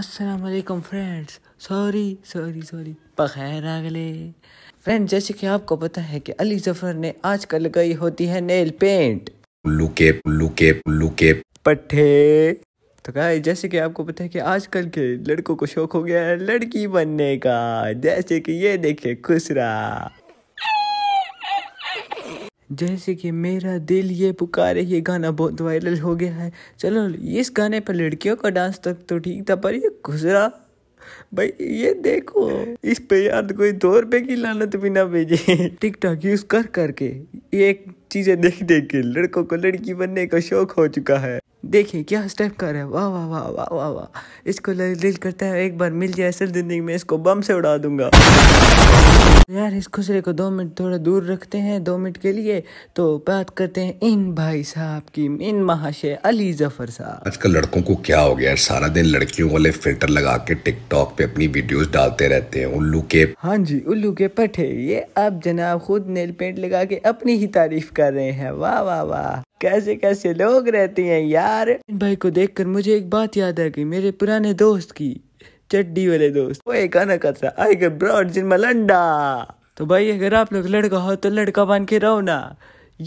वालेकुम friends sorry sorry sorry बखैर अगले फ्रेंड जैसे कि आपको पता है कि अली जफर ने आजकल लगाई होती है नेल पेंट लुके लुके लुके पट्टे तो गाय जैसे कि आपको पता है कि आजकल के लड़कों को शौक हो गया है लड़की बनने का जैसे कि ये देखे खुसरा जैसे कि मेरा दिल ये पुकारे ये गाना बहुत वायरल हो गया है चलो इस गाने पर लड़कियों का डांस तक तो ठीक था पर ये गुजरा भाई ये देखो इस पे यार कोई दो रुपये की लानत भी ना भेजे टिकटॉक यूज कर करके ये एक चीज़ें देख देख के लड़कों को लड़की बनने का शौक हो चुका है देखिए क्या स्टेप कर रहा है वाह वाह वाह वाह वाह वाह इसको दिल करता है एक बार मिल जाए असल जिंदगी में इसको बम से उड़ा दूंगा यार इस खुसरे को दो मिनट थोड़ा दूर रखते हैं दो मिनट के लिए तो बात करते हैं इन भाई साहब की इन महाशय अली जफर साहब आजकल लड़कों को क्या हो गया सारा दिन लड़कियों वाले फिल्टर लगा के टिकटॉक पे अपनी वीडियोस डालते रहते हैं उल्लू के हाँ जी उल्लू के पठे ये अब जनाब खुद नेल पेंट लगा के अपनी ही तारीफ कर रहे हैं वाह वाह वाह कैसे कैसे लोग रहते हैं यार इन भाई को देख मुझे एक बात याद आ गई मेरे पुराने दोस्त की चड्डी वाले दोस्त वो एक अनकथा आई ब्रॉड इन मलंडा तो भाई अगर आप लोग लड़का हो तो लड़का बन के रहो ना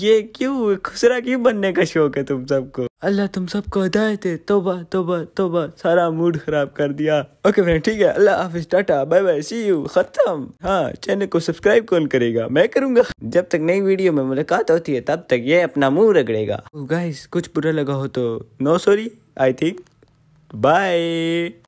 ये क्यों खुसरा क्यों बनने का शौक है तुम सबको अल्लाह तुम सबको हिदायत है तोबा तोबा तोबा सारा मूड खराब कर दिया ओके फ्रेंड ठीक है अल्लाह हाफिज tata bye bye see you खत्म हाँ चैनल को सब्सक्राइब कौन करेगा मैं करूंगा जब तक नई वीडियो में मुलाकात होती है तब तक ये अपना मुंह रगड़ेगा गाइस oh कुछ बुरा लगा हो तो no sorry I think bye